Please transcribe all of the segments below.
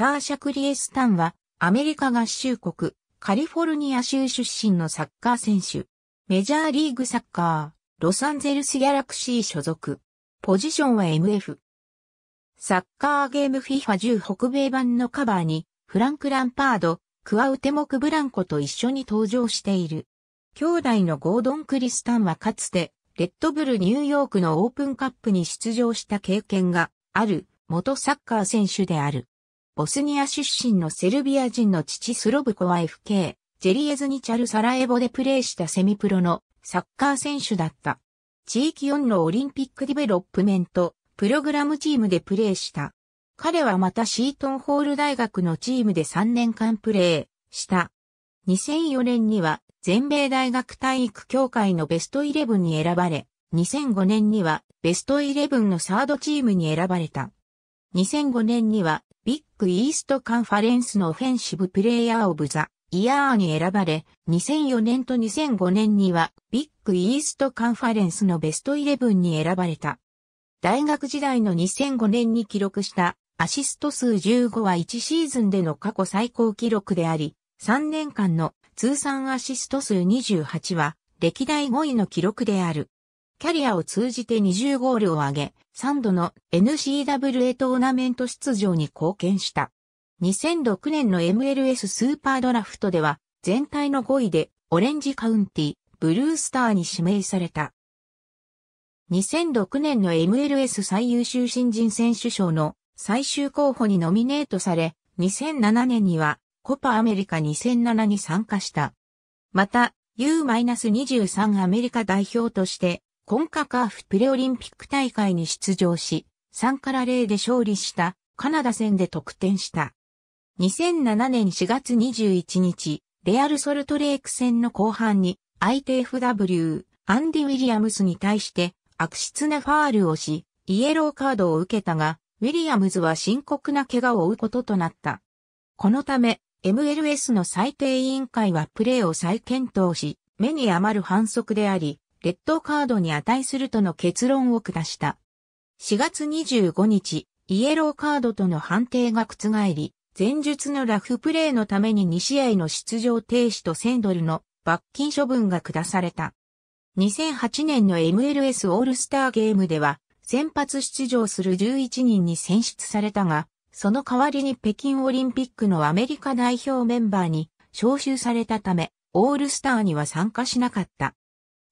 サーシャ・クリエスタンは、アメリカ合衆国、カリフォルニア州出身のサッカー選手。メジャーリーグサッカー、ロサンゼルス・ギャラクシー所属。ポジションは MF。サッカーゲーム FIFA10 北米版のカバーに、フランク・ランパード、クアウテモク・ブランコと一緒に登場している。兄弟のゴードン・クリスタンはかつて、レッドブルニューヨークのオープンカップに出場した経験がある元サッカー選手である。ボスニア出身のセルビア人の父スロブコは FK、ジェリエズニチャルサラエボでプレーしたセミプロのサッカー選手だった。地域4のオリンピックディベロップメント、プログラムチームでプレーした。彼はまたシートンホール大学のチームで3年間プレーした。2004年には全米大学体育協会のベスト11に選ばれ、2005年にはベスト11のサードチームに選ばれた。2005年にはクイーストカンファレンスのオフェンシブプレイヤーオブザイヤーに選ばれ、2004年と2005年にはビッグイーストカンファレンスのベストイレブンに選ばれた。大学時代の2005年に記録したアシスト数15は1シーズンでの過去最高記録であり、3年間の通算アシスト数28は歴代5位の記録である。キャリアを通じて20ゴールを挙げ、3度の n c w a トーナメント出場に貢献した。2006年の MLS スーパードラフトでは、全体の5位でオレンジカウンティ、ブルースターに指名された。2006年の MLS 最優秀新人選手賞の最終候補にノミネートされ、2007年にはコパアメリカ2007に参加した。また、U-23 アメリカ代表としてコンカカーフプレオリンピック大会に出場し、3から0で勝利したカナダ戦で得点した。2007年4月21日、レアルソルトレーク戦の後半に相手 f w アンディ・ウィリアムスに対して悪質なファールをし、イエローカードを受けたが、ウィリアムズは深刻な怪我を負うこととなった。このため、MLS の最低委員会はプレーを再検討し、目に余る反則であり、レッドカードに値するとの結論を下した。4月25日、イエローカードとの判定が覆り、前述のラフプレーのために2試合の出場停止と1000ドルの罰金処分が下された。2008年の MLS オールスターゲームでは、先発出場する11人に選出されたが、その代わりに北京オリンピックのアメリカ代表メンバーに招集されたため、オールスターには参加しなかった。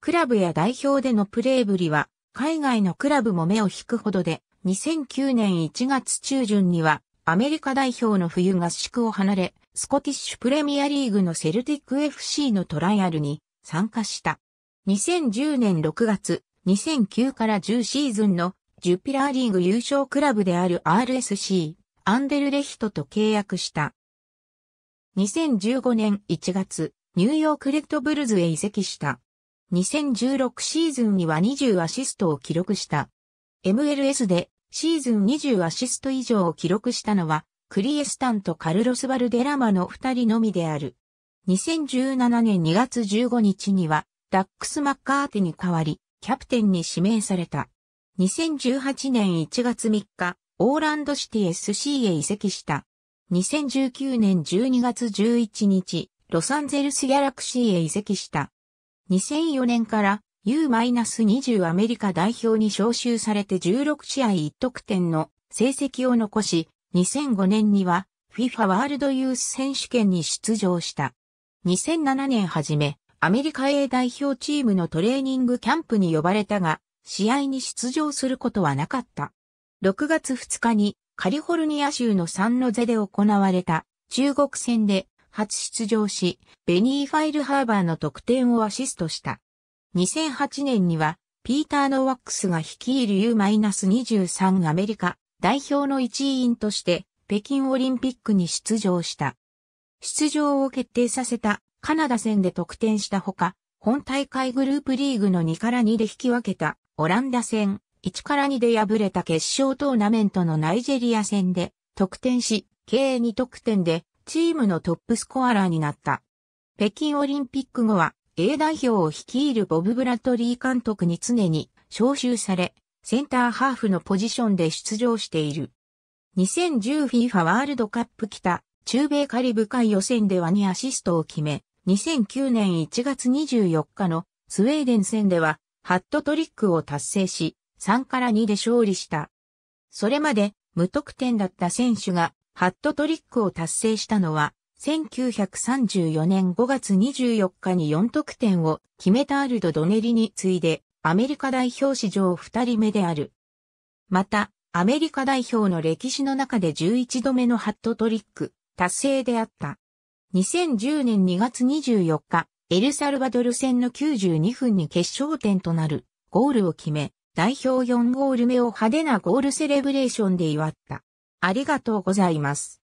クラブや代表でのプレーぶりは、海外のクラブも目を引くほどで、2009年1月中旬には、アメリカ代表の冬合宿を離れ、スコティッシュプレミアリーグのセルティック FC のトライアルに参加した。2010年6月、2009から10シーズンのジュピラーリーグ優勝クラブである RSC、アンデルレヒトと契約した。2015年1月、ニューヨークレッドブルズへ移籍した。2016シーズンには20アシストを記録した。MLS でシーズン20アシスト以上を記録したのは、クリエスタンとカルロス・バルデラマの二人のみである。2017年2月15日には、ダックス・マッカーテに代わり、キャプテンに指名された。2018年1月3日、オーランドシティ SC へ移籍した。2019年12月11日、ロサンゼルス・ギャラクシーへ移籍した。2004年から U-20 アメリカ代表に招集されて16試合1得点の成績を残し、2005年には FIFA ワールドユース選手権に出場した。2007年初め、アメリカ A 代表チームのトレーニングキャンプに呼ばれたが、試合に出場することはなかった。6月2日にカリフォルニア州のサンノゼで行われた中国戦で初出場し、ベニー・ファイルハーバーの得点をアシストした。2008年には、ピーター・ノワックスが率いる U-23 アメリカ代表の一員として、北京オリンピックに出場した。出場を決定させたカナダ戦で得点したほか、本大会グループリーグの2から2で引き分けたオランダ戦1から2で敗れた決勝トーナメントのナイジェリア戦で得点し、計2得点でチームのトップスコアラーになった。北京オリンピック後は A 代表を率いるボブ・ブラッドリー監督に常に招集され、センターハーフのポジションで出場している。2010FIFA ワールドカップ北、中米カリブ海予選では2アシストを決め、2009年1月24日のスウェーデン戦では、ハットトリックを達成し、3から2で勝利した。それまで無得点だった選手がハットトリックを達成したのは、1934年5月24日に4得点を決めたアルド・ドネリに次いで、アメリカ代表史上2人目である。また、アメリカ代表の歴史の中で11度目のハットトリック達成であった。2010年2月24日、エルサルバドル戦の92分に決勝点となるゴールを決め、代表4ゴール目を派手なゴールセレブレーションで祝った。ありがとうございます。